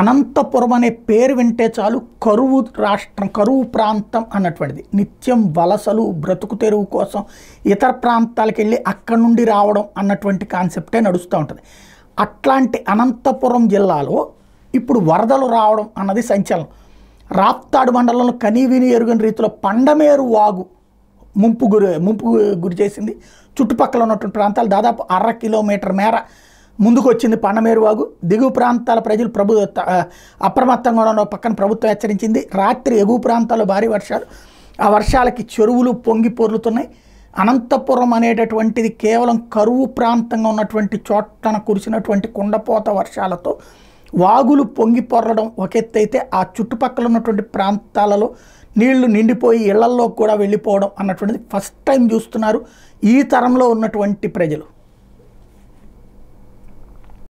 అనంతపురం అనే పేరు వింటే చాలు కరువు రాష్ట్రం కరువు ప్రాంతం అన్నటువంటిది నిత్యం వలసలు బ్రతుకు తెరువు కోసం ఇతర ప్రాంతాలకు వెళ్ళి అక్కడి నుండి రావడం అన్నటువంటి కాన్సెప్టే నడుస్తూ ఉంటుంది అట్లాంటి అనంతపురం జిల్లాలో ఇప్పుడు వరదలు రావడం అన్నది సంచలనం రాప్తాడు మండలంలో కనీవిని ఎరుగని రీతిలో పండమేరు వాగు ముంపు గురి ముంపు గురి చేసింది చుట్టుపక్కల ఉన్నటువంటి ప్రాంతాలు దాదాపు అర కిలోమీటర్ మేర ముందుకు వచ్చింది వాగు దిగువ ప్రాంతాల ప్రజలు ప్రభు అప్రమత్తంగా ఉన్న పక్కన ప్రభుత్వం హెచ్చరించింది రాత్రి ఎగువ ప్రాంతాల్లో భారీ వర్షాలు ఆ వర్షాలకి చెరువులు పొంగి పొర్లుతున్నాయి అనంతపురం అనేటటువంటిది కేవలం కరువు ప్రాంతంగా ఉన్నటువంటి చోట్లన కురిసినటువంటి కుండపోత వర్షాలతో వాగులు పొంగి పొర్లడం ఒక ఎత్తైతే ఆ చుట్టుపక్కల ఉన్నటువంటి ప్రాంతాలలో నీళ్లు నిండిపోయి ఇళ్లల్లో కూడా వెళ్ళిపోవడం అన్నటువంటిది ఫస్ట్ టైం చూస్తున్నారు ఈ తరంలో ఉన్నటువంటి ప్రజలు